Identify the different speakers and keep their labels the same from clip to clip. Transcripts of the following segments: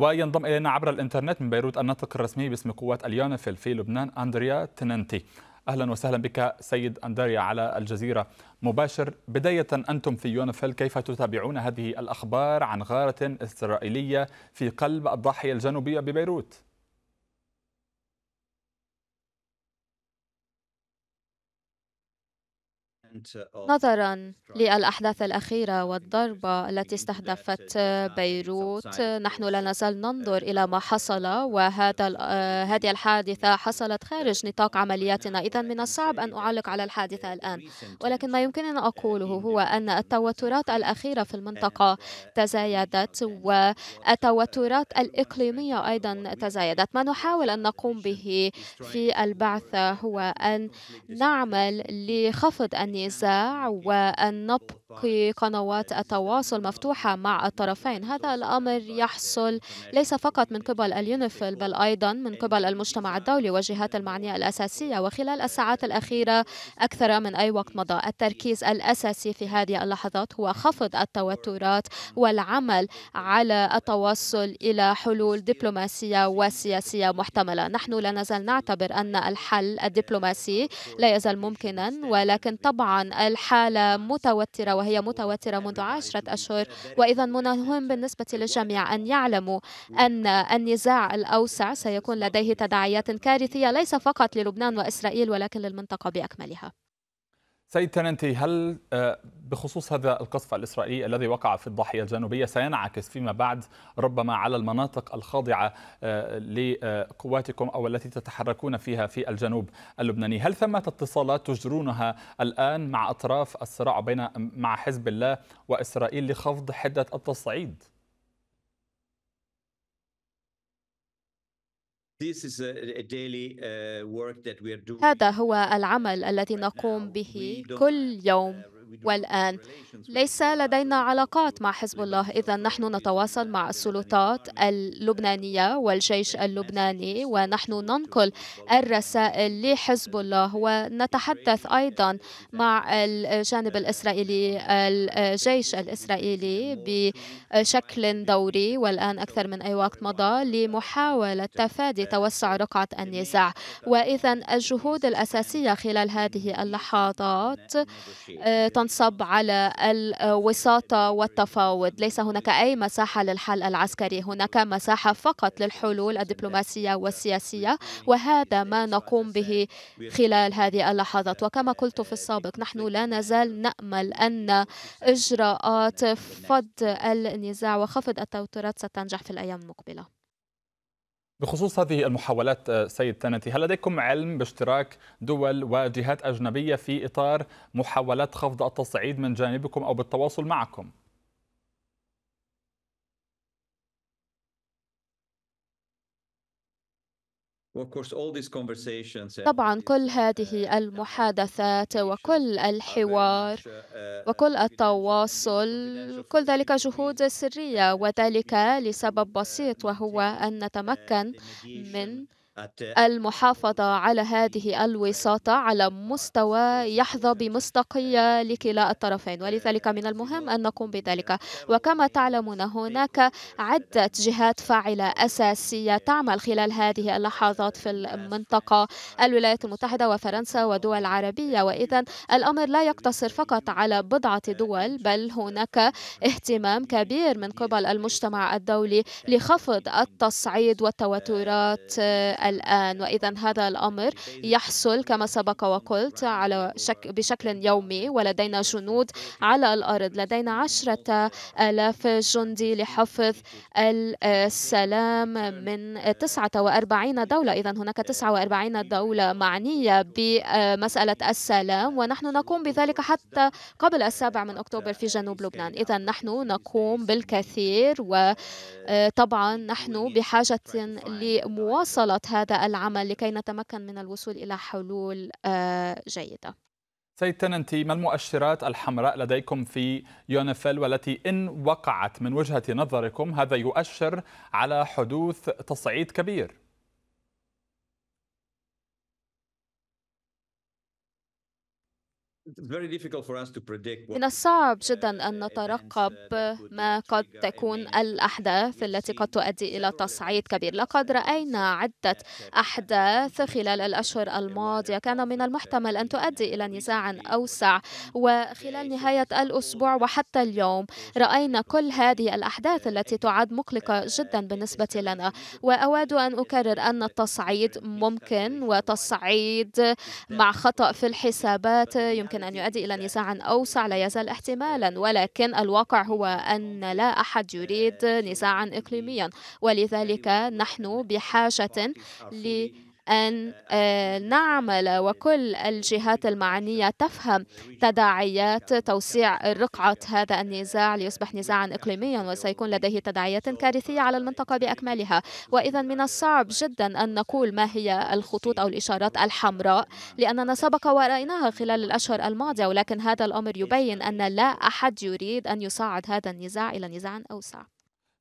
Speaker 1: وينضم إلينا عبر الإنترنت من بيروت الناطق الرسمي باسم قوات اليونيفيل في لبنان أندريا تننتي أهلا وسهلا بك سيد أندريا على الجزيرة مباشر بداية أنتم في يونيفيل كيف تتابعون هذه الأخبار عن غارة إسرائيلية في قلب الضاحية الجنوبية ببيروت؟
Speaker 2: أه، نظرا للأحداث الأخيرة والضربة التي استهدفت بيروت نحن لا نزال ننظر إلى ما حصل وهذا آه، هذه الحادثة حصلت خارج نطاق عملياتنا إذا من الصعب أن أعلق على الحادثة الآن ولكن ما يمكننا أقوله هو أن التوترات الأخيرة في المنطقة تزايدت والتوترات الإقليمية أيضا تزايدت ما نحاول أن نقوم به في البعثة هو أن نعمل لخفض النزاع النزاع والنبض قنوات التواصل مفتوحة مع الطرفين هذا الأمر يحصل ليس فقط من قبل اليونيفيل بل أيضا من قبل المجتمع الدولي والجهات المعنية الأساسية وخلال الساعات الأخيرة أكثر من أي وقت مضى التركيز الأساسي في هذه اللحظات هو خفض التوترات والعمل على التوصل إلى حلول دبلوماسية وسياسية محتملة نحن لا نزال نعتبر أن الحل الدبلوماسي لا يزال ممكنا ولكن طبعا الحالة متوترة وهي متواترة منذ عشرة أشهر وإذا المهم بالنسبة للجميع أن يعلموا أن النزاع الأوسع سيكون لديه تداعيات كارثية ليس فقط للبنان وإسرائيل ولكن للمنطقة بأكملها
Speaker 1: سيد تننتي هل آه، بخصوص هذا القصف الإسرائيلي الذي وقع في الضاحية الجنوبية سينعكس فيما بعد ربما على المناطق الخاضعة آه، لقواتكم أو التي تتحركون فيها في الجنوب اللبناني هل ثمة اتصالات تجرونها الآن مع أطراف الصراع بين مع حزب الله وإسرائيل لخفض حدة التصعيد؟ Uh,
Speaker 2: هذا هو العمل الذي نقوم به كل uh, يوم والآن ليس لدينا علاقات مع حزب الله إذا نحن نتواصل مع السلطات اللبنانية والجيش اللبناني ونحن ننقل الرسائل لحزب الله ونتحدث أيضا مع الجانب الإسرائيلي الجيش الإسرائيلي بشكل دوري والآن أكثر من أي وقت مضى لمحاولة تفادي توسع رقعة النزاع وإذا الجهود الأساسية خلال هذه اللحظات تنصب على الوساطة والتفاوض ليس هناك أي مساحة للحل العسكري هناك مساحة فقط للحلول الدبلوماسية والسياسية وهذا ما نقوم به خلال هذه اللحظات وكما قلت في السابق نحن لا نزال نأمل أن إجراءات فض النزاع وخفض التوترات ستنجح في الأيام المقبلة
Speaker 1: بخصوص هذه المحاولات آه، سيد تنتي هل لديكم علم باشتراك دول وجهات أجنبية في إطار محاولات خفض التصعيد من جانبكم أو بالتواصل معكم؟
Speaker 2: طبعا كل uh, هذه uh, المحادثات وكل الحوار uh, وكل التواصل كل ذلك جهود سريه وذلك لسبب بسيط وهو ان نتمكن من المحافظة على هذه الوساطة على مستوى يحظى بمصداقية لكلا الطرفين ولذلك من المهم أن نقوم بذلك وكما تعلمون هناك عدة جهات فاعلة أساسية تعمل خلال هذه اللحظات في المنطقة الولايات المتحدة وفرنسا ودول عربية وإذا الأمر لا يقتصر فقط على بضعة دول بل هناك اهتمام كبير من قبل المجتمع الدولي لخفض التصعيد والتوترات الآن وإذا هذا الأمر يحصل كما سبق وقلت على شك بشكل يومي ولدينا جنود على الأرض لدينا عشرة آلاف جندي لحفظ السلام من 49 دولة إذا هناك 49 دولة معنية بمسألة السلام ونحن نقوم بذلك حتى قبل السابع من أكتوبر في جنوب لبنان إذا نحن نقوم بالكثير وطبعا آه، نحن بحاجة لمواصلة هذا هذا العمل لكي نتمكن من الوصول إلى حلول آه، جيدة
Speaker 1: سيد تننتي ما المؤشرات الحمراء لديكم في يونيفيل والتي إن وقعت من وجهة نظركم هذا يؤشر على حدوث تصعيد كبير من الصعب جدا أن uh, نترقب
Speaker 2: ما قد تكون الأحداث التي قد تؤدي إلى تصعيد كبير لقد رأينا عدة أحداث خلال الأشهر الماضية كان من المحتمل أن تؤدي إلى نزاع أوسع وخلال نهاية الأسبوع وحتى اليوم رأينا كل هذه الأحداث التي تعد مقلقة جدا بالنسبة لنا وأود أن أكرر أن التصعيد ممكن وتصعيد مع خطأ في الحسابات يمكن يمكن أن يؤدي إلى نزاع أوسع لا يزال احتمالا ولكن الواقع هو أن لا أحد يريد نزاعا إقليميا ولذلك نحن بحاجة ل أن آه، نعمل وكل الجهات المعنية تفهم تداعيات توسيع رقعة هذا النزاع ليصبح نزاعا إقليميا وسيكون لديه تداعيات كارثية على المنطقة بأكملها وإذا من الصعب جدا أن نقول ما هي الخطوط أو الإشارات الحمراء لأننا سبق ورأيناها خلال الأشهر الماضية ولكن هذا الأمر يبين أن لا أحد يريد أن يصعد هذا النزاع إلى نزاع أوسع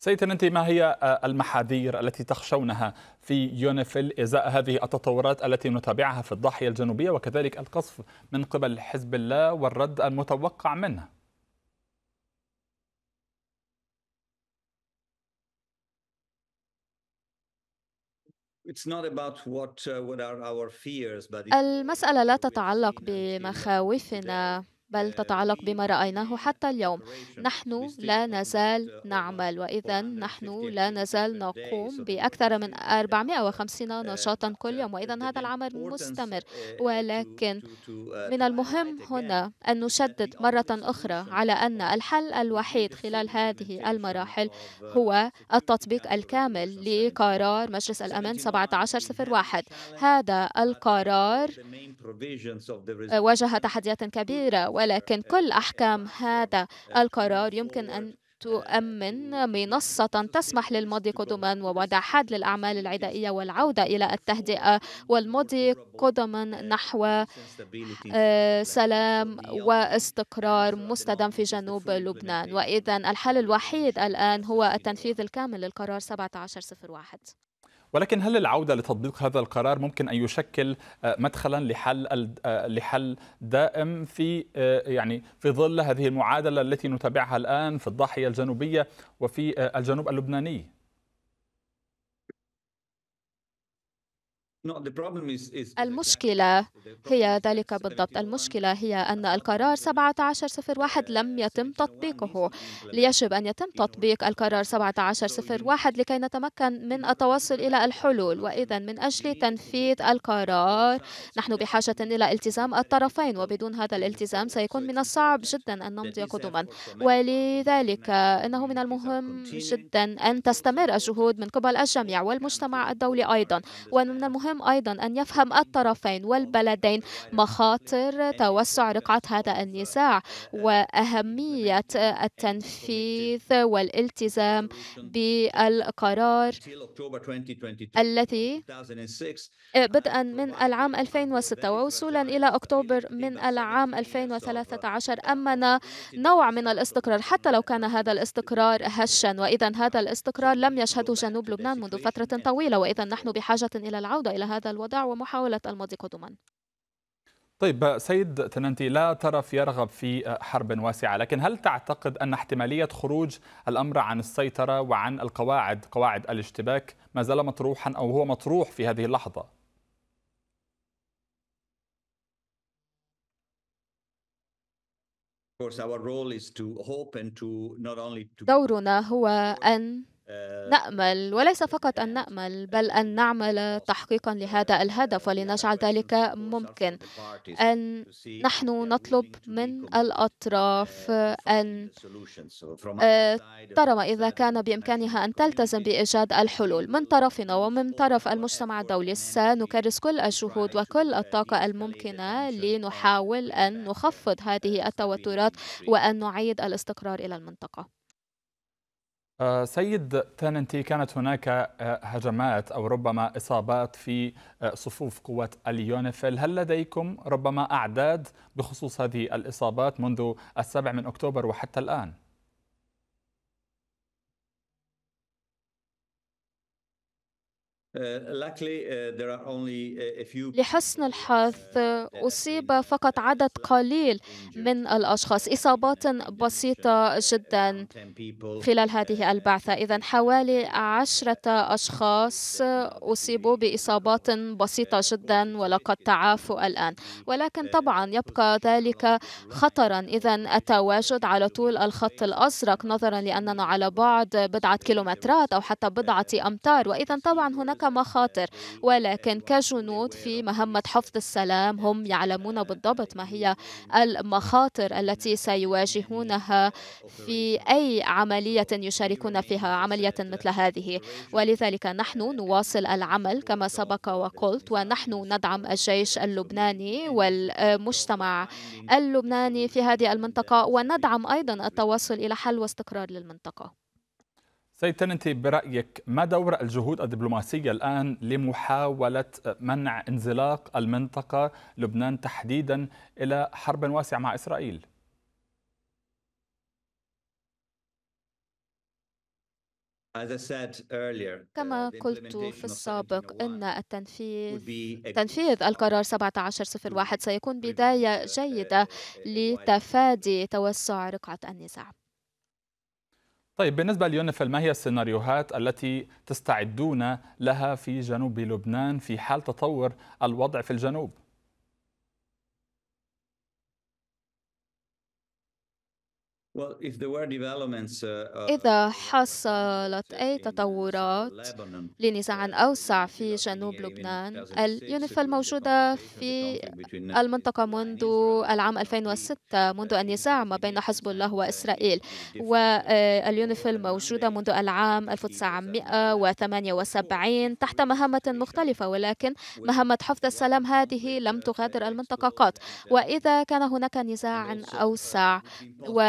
Speaker 1: سيدنا أنت ما هي آه، المحاذير التي تخشونها في يونيفيل إزاء هذه التطورات التي نتابعها في الضاحية الجنوبية وكذلك القصف من قبل حزب الله والرد المتوقع منه المسألة
Speaker 2: لا تتعلق بمخاوفنا بل آه، تتعلق بما رأيناه حتى اليوم نحن لا نزال uh, نعمل وإذا uh, نحن لا نزال نقوم بأكثر من 450 uh, نشاطا كل يوم وإذا هذا العمل مستمر ولكن من المهم هنا أن نشدد مرة أخرى على أن الحل الوحيد خلال هذه المراحل هو التطبيق الكامل لقرار مجلس الأمن 1701 هذا القرار واجه تحديات كبيرة ولكن كل أحكام هذا القرار يمكن أن تؤمن منصة تسمح للمضي قدما ووضع حد للأعمال العدائية والعودة إلى التهدئة والمضي قدما نحو آه، سلام واستقرار مستدام في جنوب لبنان وإذا الحل الوحيد الآن هو التنفيذ الكامل للقرار 1701
Speaker 1: ولكن هل العوده لتطبيق هذا القرار ممكن ان يشكل آه، مدخلا لحل آه، لحل دائم في آه، يعني في ظل هذه المعادله التي نتابعها الان في الضاحيه الجنوبيه وفي الجنوب اللبناني؟
Speaker 2: المشكلة هي ذلك بالضبط المشكلة هي أن القرار 1701 uh, لم يتم تطبيقه يجب أن يتم تطبيق القرار 1701 لكي نتمكن من التوصل إلى الحلول وإذا من أجل تنفيذ القرار نحن بحاجة إلى التزام الطرفين وبدون هذا الالتزام سيكون من الصعب جدا أن نمضي قدما ولذلك إنه من المهم جدا أن تستمر الجهود من قبل الجميع والمجتمع الدولي أيضا ومن المهم المهم أيضا أن يفهم الطرفين والبلدين مخاطر توسع رقعة هذا النزاع وأهمية التنفيذ والالتزام بالقرار
Speaker 1: الذي
Speaker 2: بدءا من العام 2006 ووصولا إلى أكتوبر من العام 2013 أمن نوع من الاستقرار حتى لو كان هذا الاستقرار هشا وإذا هذا الاستقرار لم يشهده جنوب لبنان منذ فترة طويلة وإذا نحن بحاجة إلى العودة إلى هذا الوضع ومحاولة المضي قدما
Speaker 1: طيب سيد تننتي لا ترف يرغب في حرب واسعة لكن هل تعتقد أن احتمالية خروج الأمر عن السيطرة وعن القواعد قواعد الاشتباك ما زال مطروحا أو هو مطروح في هذه اللحظة؟
Speaker 2: دورنا هو أن آه، نأمل وليس فقط أن نأمل بل أن نعمل تحقيقا لهذا الهدف ولنجعل ذلك ممكن أن نحن نطلب من الأطراف uh, أن آه، ترى ما إذا كان بإمكانها أن تلتزم بإيجاد الحلول من طرفنا ومن طرف المجتمع الدولي سنكرس كل الجهود وكل uh, الطاقة الممكنة لنحاول أن نخفض هذه التوترات وأن نعيد الاستقرار إلى المنطقة
Speaker 1: آه، سيد تاننتي كانت هناك آه، هجمات أو ربما إصابات في آه، صفوف قوات اليونيفيل هل لديكم ربما أعداد بخصوص هذه الإصابات منذ السابع من أكتوبر وحتى الآن؟ Uh, uh, uh,
Speaker 2: لحسن الحظ أصيب فقط عدد قليل من الأشخاص إصابات بسيطة جدا خلال هذه البعثة إذا حوالي عشرة أشخاص أصيبوا بإصابات بسيطة جدا ولقد تعافوا الآن ولكن طبعا يبقى ذلك خطرا إذا التواجد على طول الخط الأزرق نظرا لأننا على بعد بضعة كيلومترات أو حتى بضعة أمتار وإذا طبعا هناك مخاطر ولكن كجنود في مهمة حفظ السلام هم يعلمون بالضبط ما هي المخاطر التي سيواجهونها في أي عملية يشاركون فيها عملية مثل هذه ولذلك نحن نواصل العمل كما سبق وقلت ونحن ندعم الجيش اللبناني والمجتمع اللبناني في هذه المنطقة وندعم أيضا التوصل إلى حل واستقرار للمنطقة
Speaker 1: سيد تننتي برأيك ما دور الجهود الدبلوماسية الآن لمحاولة منع انزلاق المنطقة لبنان تحديدا إلى حرب واسعة مع إسرائيل؟
Speaker 2: uh, كما قلت في السابق أن التنفيذ تنفيذ القرار 1701 سيكون بداية uh, جيدة uh, لتفادي توسع رقعة النزاع
Speaker 1: طيب بالنسبة ليونيفل ما هي السيناريوهات التي تستعدون لها في جنوب لبنان في حال تطور الوضع في الجنوب؟ Uh, uh, إذا
Speaker 2: حصلت أي تطورات لنزاع uh, أوسع في جنوب لبنان اليونيف الموجودة في المنطقة آه، منذ العام 2006 منذ النزاع ما بين حزب الله وإسرائيل واليونيف الموجودة منذ العام 1978 تحت مهمة مختلفة ولكن مهمة حفظ السلام هذه لم تغادر المنطقة قط وإذا كان هناك نزاع أوسع و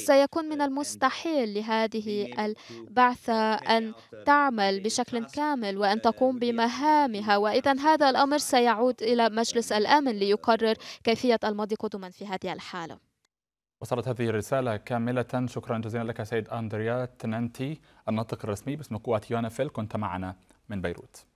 Speaker 2: سيكون من uh, المستحيل لهذه البعثة أن uh, تعمل بشكل كامل وأن uh, تقوم بمهامها وإذا هذا الأمر سيعود إلى مجلس الأمن ليقرر كيفية المضي قدما في هذه الحالة
Speaker 1: وصلت هذه الرسالة كاملة شكرا جزيلا لك سيد أندريا تننتي الناطق الرسمي باسم قوات يونافيل كنت معنا من بيروت